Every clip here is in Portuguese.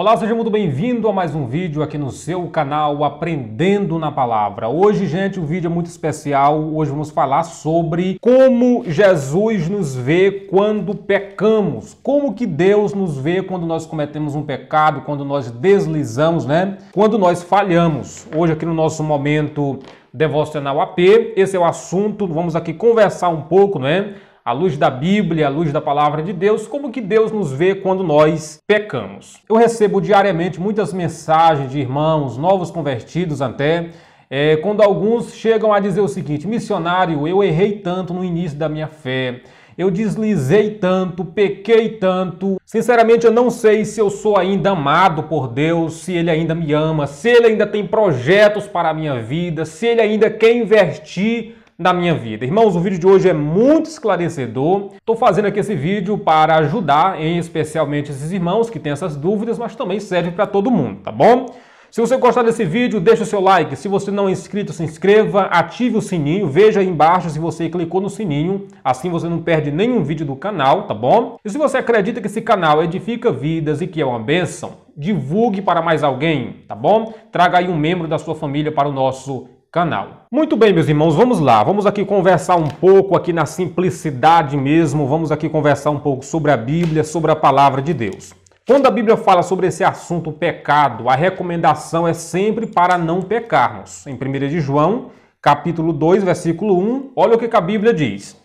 Olá, seja muito bem-vindo a mais um vídeo aqui no seu canal Aprendendo na Palavra. Hoje, gente, o vídeo é muito especial. Hoje vamos falar sobre como Jesus nos vê quando pecamos. Como que Deus nos vê quando nós cometemos um pecado, quando nós deslizamos, né? Quando nós falhamos. Hoje aqui no nosso momento devocional AP, esse é o assunto. Vamos aqui conversar um pouco, né? à luz da Bíblia, à luz da palavra de Deus, como que Deus nos vê quando nós pecamos. Eu recebo diariamente muitas mensagens de irmãos, novos convertidos até, é, quando alguns chegam a dizer o seguinte: missionário, eu errei tanto no início da minha fé. Eu deslizei tanto, pequei tanto. Sinceramente, eu não sei se eu sou ainda amado por Deus, se Ele ainda me ama, se Ele ainda tem projetos para a minha vida, se Ele ainda quer investir da minha vida. Irmãos, o vídeo de hoje é muito esclarecedor. Estou fazendo aqui esse vídeo para ajudar, em especialmente esses irmãos que têm essas dúvidas, mas também serve para todo mundo, tá bom? Se você gostar desse vídeo, deixa o seu like. Se você não é inscrito, se inscreva, ative o sininho, veja aí embaixo se você clicou no sininho, assim você não perde nenhum vídeo do canal, tá bom? E se você acredita que esse canal edifica vidas e que é uma bênção, divulgue para mais alguém, tá bom? Traga aí um membro da sua família para o nosso canal. Muito bem, meus irmãos, vamos lá. Vamos aqui conversar um pouco aqui na simplicidade mesmo. Vamos aqui conversar um pouco sobre a Bíblia, sobre a palavra de Deus. Quando a Bíblia fala sobre esse assunto pecado, a recomendação é sempre para não pecarmos. Em 1 de João, capítulo 2, versículo 1, olha o que a Bíblia diz: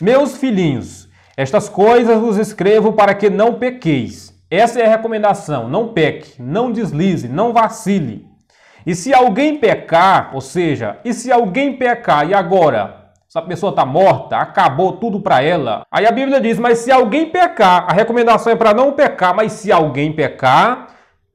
Meus filhinhos, estas coisas vos escrevo para que não pequeis. Essa é a recomendação, não peque, não deslize, não vacile. E se alguém pecar, ou seja, e se alguém pecar e agora essa pessoa está morta, acabou tudo para ela. Aí a Bíblia diz: Mas se alguém pecar, a recomendação é para não pecar, mas se alguém pecar,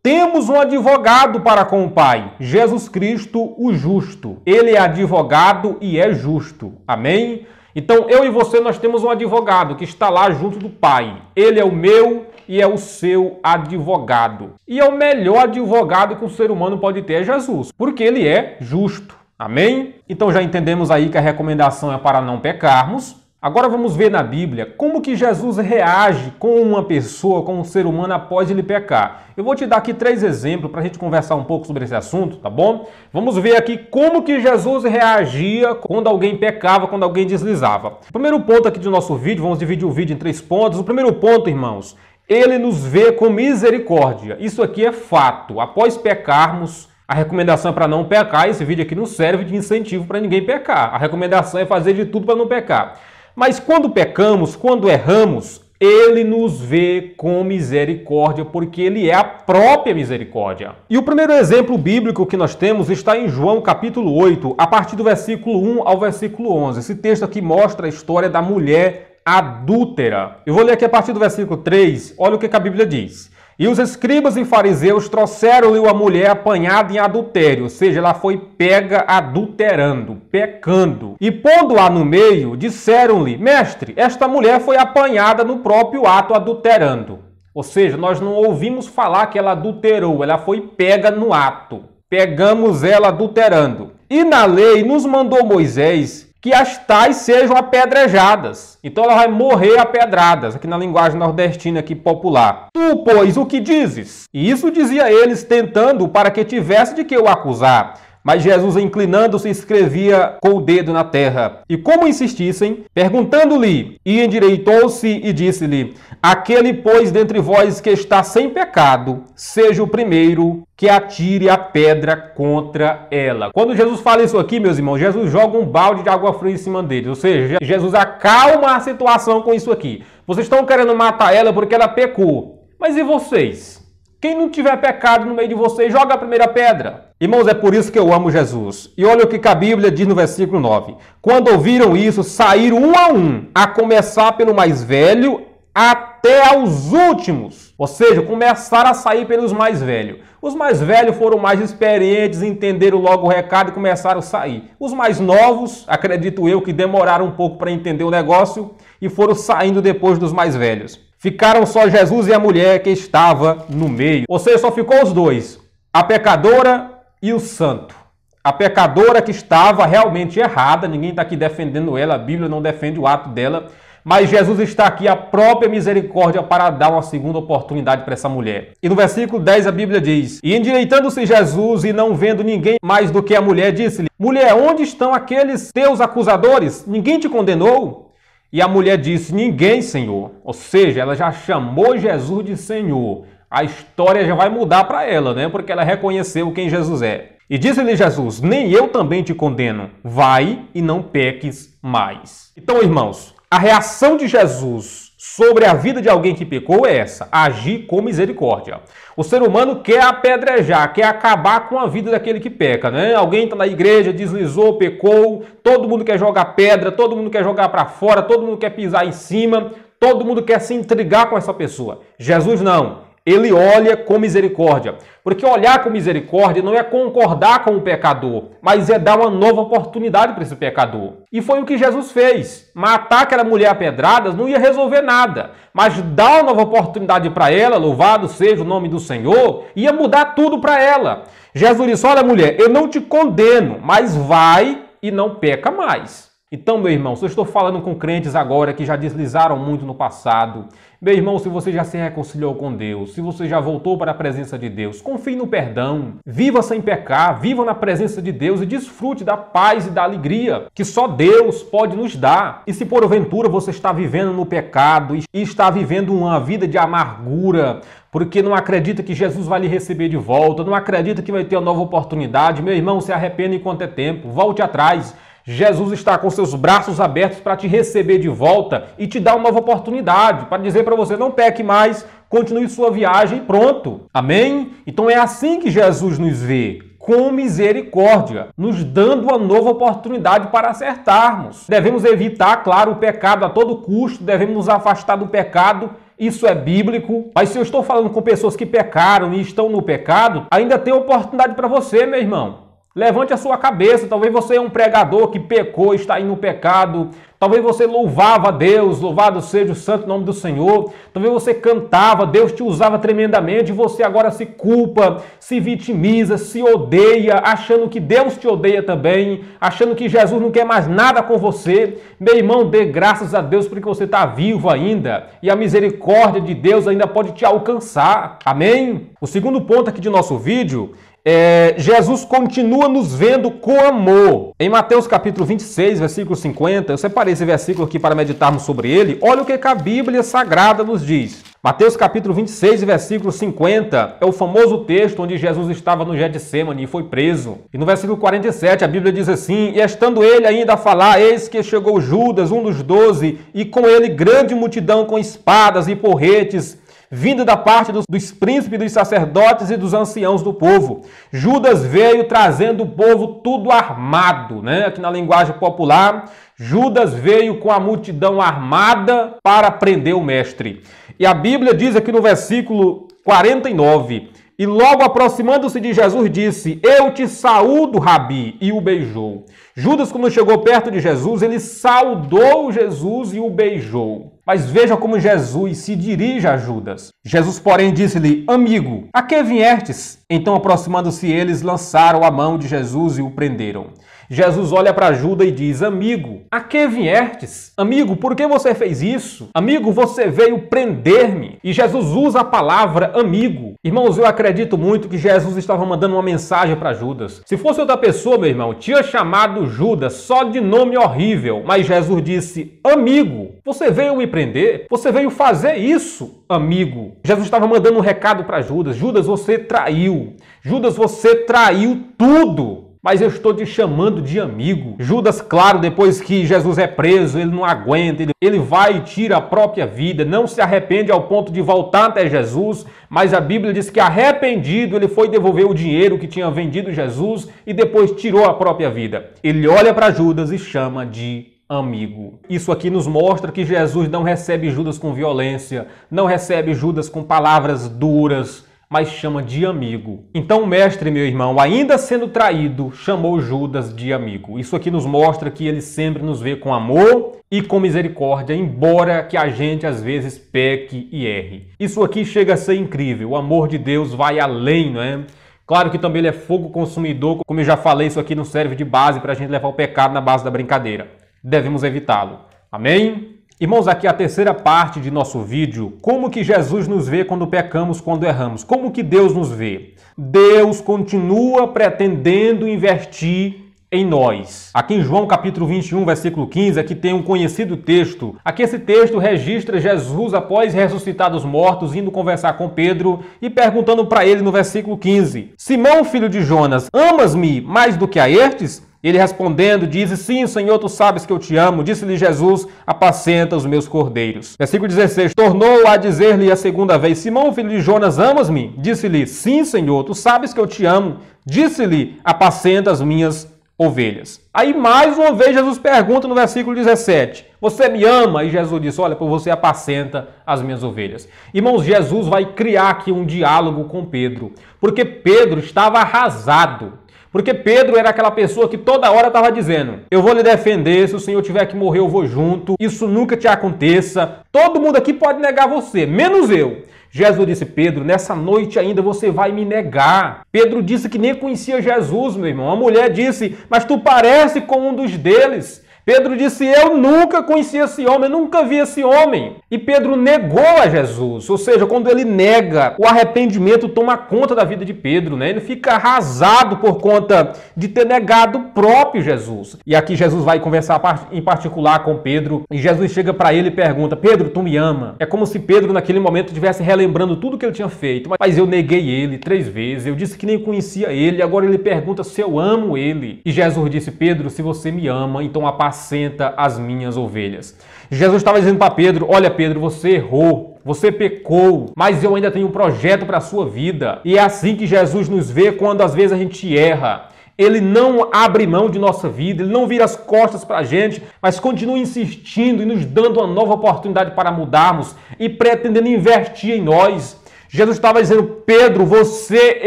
temos um advogado para com o Pai, Jesus Cristo, o justo. Ele é advogado e é justo. Amém? Então eu e você nós temos um advogado que está lá junto do Pai. Ele é o meu e é o seu advogado. E é o melhor advogado que um ser humano pode ter é Jesus, porque ele é justo. Amém? Então já entendemos aí que a recomendação é para não pecarmos. Agora vamos ver na Bíblia como que Jesus reage com uma pessoa, com um ser humano após ele pecar. Eu vou te dar aqui três exemplos para a gente conversar um pouco sobre esse assunto, tá bom? Vamos ver aqui como que Jesus reagia quando alguém pecava, quando alguém deslizava. O primeiro ponto aqui do nosso vídeo, vamos dividir o vídeo em três pontos. O primeiro ponto, irmãos, ele nos vê com misericórdia. Isso aqui é fato. Após pecarmos, a recomendação é para não pecar. Esse vídeo aqui não serve de incentivo para ninguém pecar. A recomendação é fazer de tudo para não pecar. Mas quando pecamos, quando erramos, ele nos vê com misericórdia, porque ele é a própria misericórdia. E o primeiro exemplo bíblico que nós temos está em João capítulo 8, a partir do versículo 1 ao versículo 11. Esse texto aqui mostra a história da mulher adúltera. Eu vou ler aqui a partir do versículo 3, olha o que, que a Bíblia diz. E os escribas e fariseus trouxeram-lhe uma mulher apanhada em adultério, ou seja, ela foi pega adulterando, pecando. E pondo-a no meio, disseram-lhe: Mestre, esta mulher foi apanhada no próprio ato adulterando. Ou seja, nós não ouvimos falar que ela adulterou, ela foi pega no ato. Pegamos ela adulterando. E na lei nos mandou Moisés que as tais sejam apedrejadas. Então ela vai morrer apedradas, aqui na linguagem nordestina aqui popular. Tu, pois, o que dizes? E isso dizia eles, tentando para que tivesse de que o acusar. Mas Jesus, inclinando-se, escrevia com o dedo na terra. E como insistissem, perguntando-lhe, e endireitou-se e disse-lhe: Aquele, pois, dentre vós que está sem pecado, seja o primeiro que atire a pedra contra ela. Quando Jesus fala isso aqui, meus irmãos, Jesus joga um balde de água fria em cima deles. Ou seja, Jesus acalma a situação com isso aqui. Vocês estão querendo matar ela porque ela pecou. Mas e vocês? Quem não tiver pecado no meio de vocês, joga a primeira pedra. Irmãos, é por isso que eu amo Jesus. E olha o que a Bíblia diz no versículo 9. Quando ouviram isso, saíram um a um, a começar pelo mais velho até aos últimos. Ou seja, começaram a sair pelos mais velhos. Os mais velhos foram mais experientes, entenderam logo o recado e começaram a sair. Os mais novos, acredito eu, que demoraram um pouco para entender o negócio e foram saindo depois dos mais velhos. Ficaram só Jesus e a mulher que estava no meio. Ou seja, só ficou os dois, a pecadora e o santo. A pecadora que estava realmente errada, ninguém está aqui defendendo ela, a Bíblia não defende o ato dela, mas Jesus está aqui, a própria misericórdia, para dar uma segunda oportunidade para essa mulher. E no versículo 10 a Bíblia diz: E endireitando-se Jesus e não vendo ninguém mais do que a mulher, disse-lhe: Mulher, onde estão aqueles teus acusadores? Ninguém te condenou? E a mulher disse: Ninguém, Senhor. Ou seja, ela já chamou Jesus de Senhor. A história já vai mudar para ela, né? Porque ela reconheceu quem Jesus é. E disse-lhe Jesus: Nem eu também te condeno. Vai e não peques mais. Então, irmãos, a reação de Jesus sobre a vida de alguém que pecou é essa: agir com misericórdia. O ser humano quer apedrejar, quer acabar com a vida daquele que peca, né? Alguém está na igreja, deslizou, pecou, todo mundo quer jogar pedra, todo mundo quer jogar para fora, todo mundo quer pisar em cima, todo mundo quer se intrigar com essa pessoa. Jesus não ele olha com misericórdia. Porque olhar com misericórdia não é concordar com o pecador, mas é dar uma nova oportunidade para esse pecador. E foi o que Jesus fez. Matar aquela mulher a pedradas não ia resolver nada, mas dar uma nova oportunidade para ela, louvado seja o nome do Senhor, ia mudar tudo para ela. Jesus disse: Olha, mulher, eu não te condeno, mas vai e não peca mais. Então, meu irmão, se eu estou falando com crentes agora que já deslizaram muito no passado, meu irmão, se você já se reconciliou com Deus, se você já voltou para a presença de Deus, confie no perdão, viva sem pecar, viva na presença de Deus e desfrute da paz e da alegria que só Deus pode nos dar. E se porventura você está vivendo no pecado e está vivendo uma vida de amargura, porque não acredita que Jesus vai lhe receber de volta, não acredita que vai ter uma nova oportunidade, meu irmão, se arrependa enquanto é tempo, volte atrás. Jesus está com seus braços abertos para te receber de volta e te dar uma nova oportunidade, para dizer para você: não peque mais, continue sua viagem e pronto. Amém? Então é assim que Jesus nos vê. Com misericórdia, nos dando uma nova oportunidade para acertarmos. Devemos evitar, claro, o pecado a todo custo, devemos nos afastar do pecado isso é bíblico. Mas se eu estou falando com pessoas que pecaram e estão no pecado, ainda tem oportunidade para você, meu irmão. Levante a sua cabeça. Talvez você é um pregador que pecou, está indo no pecado. Talvez você louvava a Deus, louvado seja o santo nome do Senhor. Talvez você cantava, Deus te usava tremendamente e você agora se culpa, se vitimiza, se odeia, achando que Deus te odeia também, achando que Jesus não quer mais nada com você. Meu irmão, dê graças a Deus porque você está vivo ainda e a misericórdia de Deus ainda pode te alcançar. Amém? O segundo ponto aqui de nosso vídeo é: Jesus continua nos vendo com amor. Em Mateus capítulo 26, versículo 50, eu separei esse versículo aqui para meditarmos sobre ele. Olha o que, a Bíblia Sagrada nos diz. Mateus capítulo 26, versículo 50, é o famoso texto onde Jesus estava no Getsemane e foi preso. E no versículo 47 a Bíblia diz assim, E estando ele ainda a falar, eis que chegou Judas, um dos doze, e com ele grande multidão com espadas e porretes, vindo da parte dos, dos príncipes, dos sacerdotes e dos anciãos do povo. Judas veio trazendo o povo tudo armado, né? Aqui na linguagem popular, Judas veio com a multidão armada para prender o mestre. E a Bíblia diz aqui no versículo 49: E logo aproximando-se de Jesus, disse: Eu te saúdo, Rabi, e o beijou. Judas, quando chegou perto de Jesus, ele saudou Jesus e o beijou. Mas veja como Jesus se dirige a Judas. Jesus, porém, disse-lhe: Amigo, a que viestes? Então, aproximando-se eles, lançaram a mão de Jesus e o prenderam. Jesus olha para Judas e diz: Amigo, a que viertes? Amigo, por que você fez isso? Amigo, você veio prender-me. E Jesus usa a palavra amigo. Irmãos, eu acredito muito que Jesus estava mandando uma mensagem para Judas. Se fosse outra pessoa, meu irmão, tinha chamado Judas só de nome horrível. Mas Jesus disse: Amigo, você veio me prender? Você veio fazer isso, amigo? Jesus estava mandando um recado para Judas: Judas, você traiu. Judas, você traiu tudo mas eu estou te chamando de amigo. Judas, claro, depois que Jesus é preso, ele não aguenta, ele, ele vai e tira a própria vida, não se arrepende ao ponto de voltar até Jesus, mas a Bíblia diz que arrependido ele foi devolver o dinheiro que tinha vendido Jesus e depois tirou a própria vida. Ele olha para Judas e chama de amigo. Isso aqui nos mostra que Jesus não recebe Judas com violência, não recebe Judas com palavras duras, mas chama de amigo. Então, mestre, meu irmão, ainda sendo traído, chamou Judas de amigo. Isso aqui nos mostra que ele sempre nos vê com amor e com misericórdia, embora que a gente às vezes peque e erre. Isso aqui chega a ser incrível. O amor de Deus vai além, não é? Claro que também ele é fogo consumidor, como eu já falei, isso aqui não serve de base para a gente levar o pecado na base da brincadeira. Devemos evitá-lo. Amém? Irmãos, aqui é a terceira parte de nosso vídeo, como que Jesus nos vê quando pecamos, quando erramos? Como que Deus nos vê? Deus continua pretendendo investir em nós. Aqui em João capítulo 21, versículo 15, aqui tem um conhecido texto. Aqui esse texto registra Jesus após ressuscitar dos mortos, indo conversar com Pedro e perguntando para ele no versículo 15: Simão, filho de Jonas, amas-me mais do que a estes? E ele respondendo, disse: Sim, Senhor, tu sabes que eu te amo. Disse-lhe Jesus: Apacenta os meus cordeiros. Versículo 16: Tornou a dizer-lhe a segunda vez: Simão, filho de Jonas, amas-me? Disse-lhe: Sim, Senhor, tu sabes que eu te amo. Disse-lhe: Apacenta as minhas ovelhas. Aí mais uma vez Jesus pergunta no versículo 17: Você me ama? E Jesus diz: Olha, por você apacenta as minhas ovelhas. Irmãos, Jesus vai criar aqui um diálogo com Pedro, porque Pedro estava arrasado. Porque Pedro era aquela pessoa que toda hora estava dizendo: Eu vou lhe defender, se o senhor tiver que morrer, eu vou junto, isso nunca te aconteça. Todo mundo aqui pode negar você, menos eu. Jesus disse: Pedro, nessa noite ainda você vai me negar. Pedro disse que nem conhecia Jesus, meu irmão. A mulher disse: Mas tu parece com um dos deles. Pedro disse: Eu nunca conheci esse homem, nunca vi esse homem. E Pedro negou a Jesus. Ou seja, quando ele nega, o arrependimento toma conta da vida de Pedro, né? Ele fica arrasado por conta de ter negado o próprio Jesus. E aqui Jesus vai conversar em particular com Pedro. E Jesus chega para ele e pergunta: Pedro, tu me ama? É como se Pedro, naquele momento, estivesse relembrando tudo que ele tinha feito. Mas eu neguei ele três vezes, eu disse que nem conhecia ele. Agora ele pergunta se eu amo ele. E Jesus disse: Pedro, se você me ama, então a paz apacenta as minhas ovelhas. Jesus estava dizendo para Pedro: Olha, Pedro, você errou, você pecou, mas eu ainda tenho um projeto para a sua vida. E é assim que Jesus nos vê quando às vezes a gente erra. Ele não abre mão de nossa vida, ele não vira as costas para a gente, mas continua insistindo e nos dando uma nova oportunidade para mudarmos e pretendendo investir em nós. Jesus estava dizendo: Pedro, você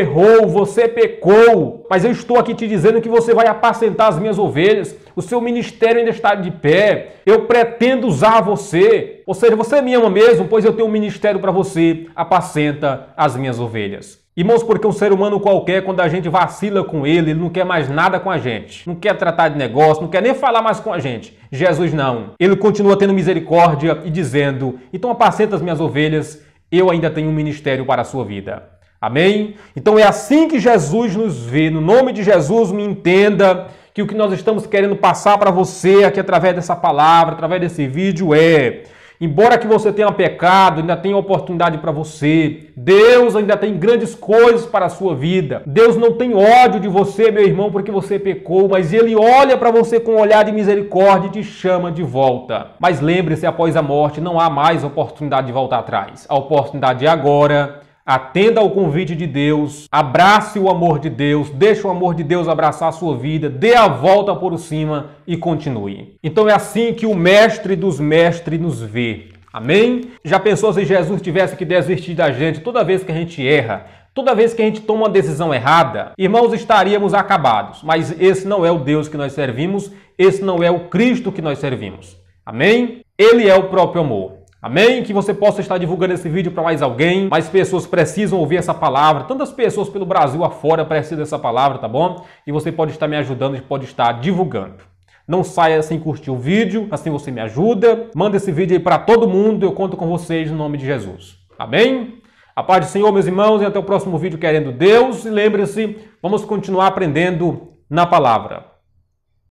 errou, você pecou, mas eu estou aqui te dizendo que você vai apacentar as minhas ovelhas, o seu ministério ainda está de pé, eu pretendo usar você. Ou seja, você me ama mesmo, pois eu tenho um ministério para você, apacenta as minhas ovelhas. Irmãos, porque um ser humano qualquer, quando a gente vacila com ele, ele não quer mais nada com a gente, não quer tratar de negócio, não quer nem falar mais com a gente. Jesus não. Ele continua tendo misericórdia e dizendo: Então apacenta as minhas ovelhas eu ainda tenho um ministério para a sua vida. Amém? Então é assim que Jesus nos vê. No nome de Jesus, me entenda que o que nós estamos querendo passar para você aqui através dessa palavra, através desse vídeo é Embora que você tenha pecado, ainda tem oportunidade para você. Deus ainda tem grandes coisas para a sua vida. Deus não tem ódio de você, meu irmão, porque você pecou, mas ele olha para você com um olhar de misericórdia e te chama de volta. Mas lembre-se, após a morte não há mais oportunidade de voltar atrás. A oportunidade é agora. Atenda ao convite de Deus, abrace o amor de Deus, deixe o amor de Deus abraçar a sua vida, dê a volta por cima e continue. Então é assim que o mestre dos mestres nos vê. Amém? Já pensou se Jesus tivesse que desistir da gente toda vez que a gente erra, Toda vez que a gente toma uma decisão errada, irmãos, estaríamos acabados. Mas esse não é o Deus que nós servimos, esse não é o Cristo que nós servimos. Amém? Ele é o próprio amor. Amém? Que você possa estar divulgando esse vídeo para mais alguém. Mais pessoas precisam ouvir essa palavra. Tantas pessoas pelo Brasil afora precisam dessa palavra, tá bom? E você pode estar me ajudando e pode estar divulgando. Não saia sem curtir o vídeo, assim você me ajuda. Manda esse vídeo aí para todo mundo. Eu conto com vocês no nome de Jesus. Amém? A paz do Senhor, meus irmãos, e até o próximo vídeo, querendo Deus. E lembre-se, vamos continuar aprendendo na palavra.